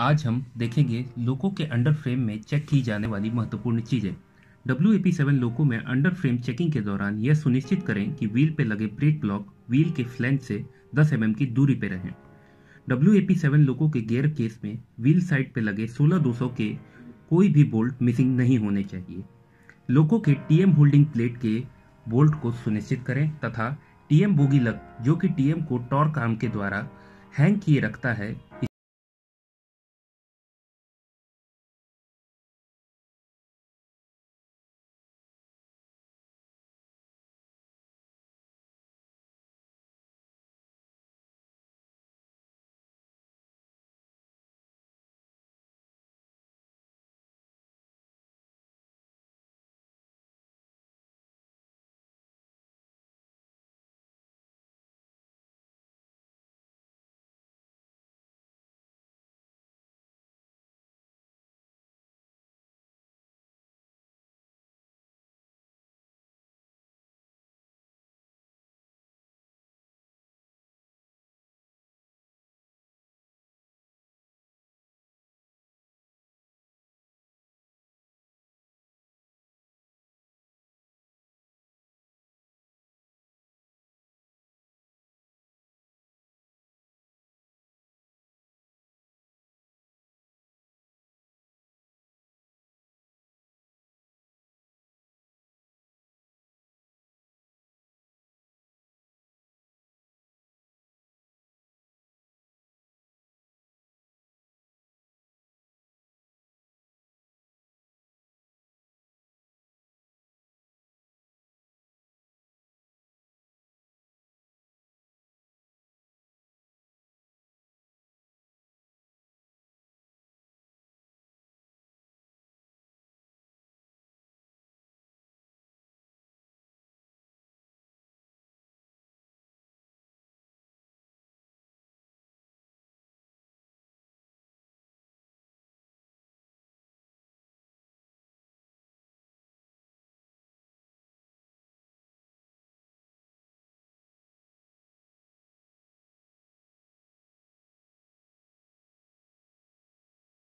आज हम देखेंगे लोको के अंडर फ्रेम में चेक की जाने वाली महत्वपूर्ण चीज़ें W A P seven loco में अंडर फ्रेम चेकिंग के दौरान यह सुनिश्चित करें कि व्हील पे लगे ब्रेक ब्लॉक व्हील के फ्लैंज से 10 एम mm की दूरी पे रहें W A P seven loco के गियर केस में व्हील साइड पे लगे सोलह दो सौ के कोई भी बोल्ट मिसिंग नहीं होने चाहिए लोको के टी एम होल्डिंग प्लेट के बोल्ट को सुनिश्चित करें तथा टी एम बोगी लग जो कि टी एम को टॉर्क आर्म के द्वारा हैंग किए रखता है